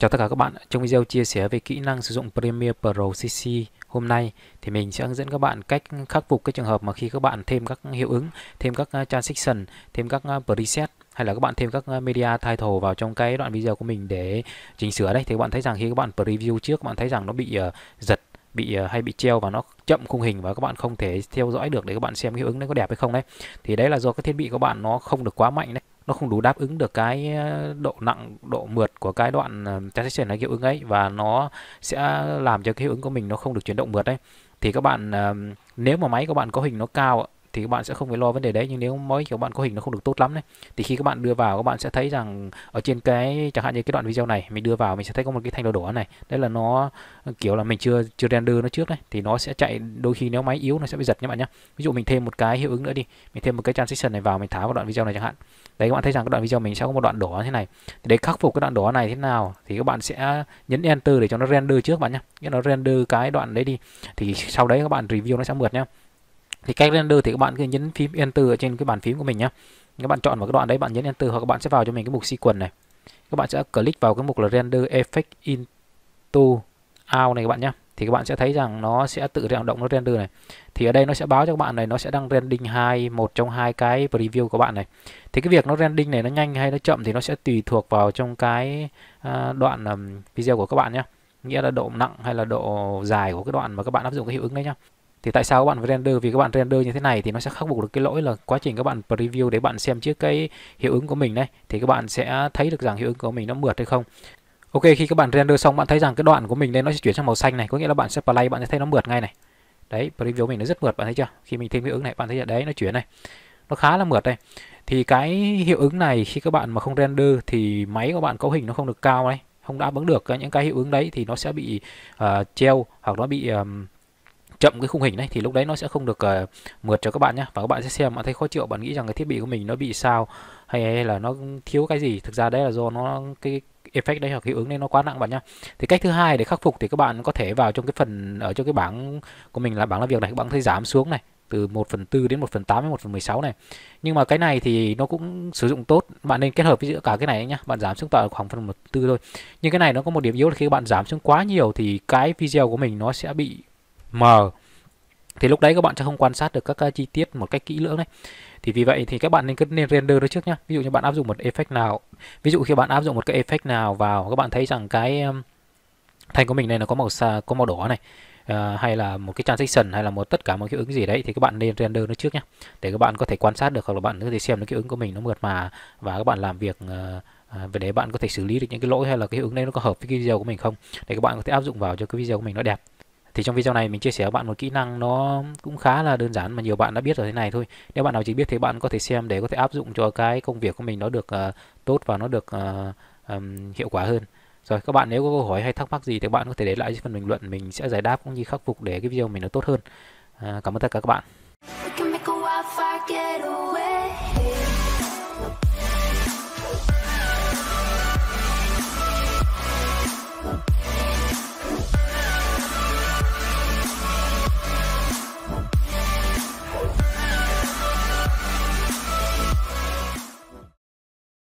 Chào tất cả các bạn, trong video chia sẻ về kỹ năng sử dụng Premiere Pro CC hôm nay thì mình sẽ hướng dẫn các bạn cách khắc phục cái trường hợp mà khi các bạn thêm các hiệu ứng, thêm các uh, transition, thêm các uh, preset hay là các bạn thêm các uh, media title vào trong cái đoạn video của mình để chỉnh sửa đấy thì các bạn thấy rằng khi các bạn preview trước các bạn thấy rằng nó bị ờ, giật bị ờ, hay bị treo và nó chậm khung hình và các bạn không thể theo dõi được để các bạn xem hiệu ứng nó có đẹp hay không đấy thì đấy là do cái thiết bị của bạn nó không được quá mạnh đấy nó không đủ đáp ứng được cái ờ, độ nặng độ mượt của cái đoạn ờ, transition là hiệu ứng ấy và nó sẽ làm cho cái hiệu ứng của mình nó không được chuyển động mượt đấy thì các bạn ờ, nếu mà máy của bạn có hình nó cao thì các bạn sẽ không phải lo vấn đề đấy nhưng nếu mới kiểu bạn có hình nó không được tốt lắm đấy thì khi các bạn đưa vào các bạn sẽ thấy rằng ở trên cái chẳng hạn như cái đoạn video này mình đưa vào mình sẽ thấy có một cái thanh đỏ đỏ này đấy là nó kiểu là mình chưa chưa render nó trước đấy thì nó sẽ chạy đôi khi nếu máy yếu nó sẽ bị giật nhé bạn nhé ví dụ mình thêm một cái hiệu ứng nữa đi mình thêm một cái transition này vào mình tháo vào đoạn video này chẳng hạn đấy các bạn thấy rằng cái đoạn video mình sẽ có một đoạn đỏ thế này thì để khắc phục cái đoạn đỏ này thế nào thì các bạn sẽ nhấn enter để cho nó render trước bạn nhé nó render cái đoạn đấy đi thì sau đấy các bạn review nó sẽ mượt nhé thì cách render thì các bạn cứ nhấn phím enter ở trên cái bàn phím của mình nhé các bạn chọn vào cái đoạn đấy bạn nhấn enter hoặc các bạn sẽ vào cho mình cái mục sequence này các bạn sẽ click vào cái mục là render effect into out này các bạn nhé thì các bạn sẽ thấy rằng nó sẽ tự động động nó render này thì ở đây nó sẽ báo cho các bạn này nó sẽ đang rendering hai một trong hai cái preview của bạn này thì cái việc nó rendering này nó nhanh hay nó chậm thì nó sẽ tùy thuộc vào trong cái à, đoạn video của các bạn nhé nghĩa là độ nặng hay là độ dài của cái đoạn mà các bạn áp dụng cái hiệu ứng đấy nhá thì tại sao các bạn phải render vì các bạn render như thế này thì nó sẽ khắc phục được cái lỗi là quá trình các bạn preview để bạn xem trước cái hiệu ứng của mình đây thì các bạn sẽ thấy được rằng hiệu ứng của mình nó mượt hay không Ok khi các bạn render xong bạn thấy rằng cái đoạn của mình đây nó sẽ chuyển sang màu xanh này có nghĩa là bạn sẽ play bạn sẽ thấy nó mượt ngay này đấy preview mình nó rất mượt bạn thấy chưa khi mình thêm hiệu ứng này bạn thấy là đấy nó chuyển này nó khá là mượt đây thì cái hiệu ứng này khi các bạn mà không render thì máy của bạn cấu hình nó không được cao đấy không đáp ứng được những cái hiệu ứng đấy thì nó sẽ bị uh, treo hoặc nó bị um, chậm cái khung hình đấy thì lúc đấy nó sẽ không được uh, mượt cho các bạn nhé và các bạn sẽ xem bạn thấy khó chịu bạn nghĩ rằng cái thiết bị của mình nó bị sao hay, là nó thiếu cái gì thực ra đấy là do nó cái effect đấy hoặc hiệu ứng đấy nó quá nặng bạn nhá. Thì cách thứ hai để khắc phục thì các bạn có thể vào trong cái phần ở trong cái bảng của mình là bảng làm việc này, các bạn thấy giảm xuống này từ 1 phần 4 đến 1 phần 8 đến 1 phần 16 này. Nhưng mà cái này thì nó cũng sử dụng tốt, bạn nên kết hợp với giữa cả cái này nhá. Bạn giảm xuống tận khoảng phần 1 4 thôi. Nhưng cái này nó có một điểm yếu là khi các bạn giảm xuống quá nhiều thì cái video của mình nó sẽ bị mờ thì lúc đấy các bạn sẽ không quan sát được các chi tiết một cách kỹ lưỡng đấy thì vì vậy thì các bạn nên cứ nên render nó trước nhá ví dụ như bạn áp dụng một effect nào ví dụ khi bạn áp dụng một cái effect nào vào các bạn thấy rằng cái um, thành của mình này nó có màu xa có màu đỏ này uh, hay là một cái transition hay là một tất cả một hiệu ứng gì đấy thì các bạn nên render nó trước nhá. để các bạn có thể quan sát được hoặc là bạn có thể xem được cái ứng của mình nó mượt mà và các bạn làm việc ờ, ờ, về để bạn có thể xử lý được những cái lỗi hay là cái hiệu ứng đấy nó có hợp với cái video của mình không để các bạn có thể áp dụng vào cho cái video của mình nó đẹp thì trong video này mình chia sẻ với bạn một kỹ năng nó cũng khá là đơn giản mà nhiều bạn đã biết rồi thế này thôi nếu bạn nào chỉ biết thì bạn có thể xem để có thể áp dụng cho cái công việc của mình nó được uh, tốt và nó được uh, um, hiệu quả hơn rồi các bạn nếu có câu hỏi hay thắc mắc gì thì bạn có thể để lại dưới phần bình luận mình sẽ giải đáp cũng như khắc phục để cái video mình nó tốt hơn uh, cảm ơn tất cả các bạn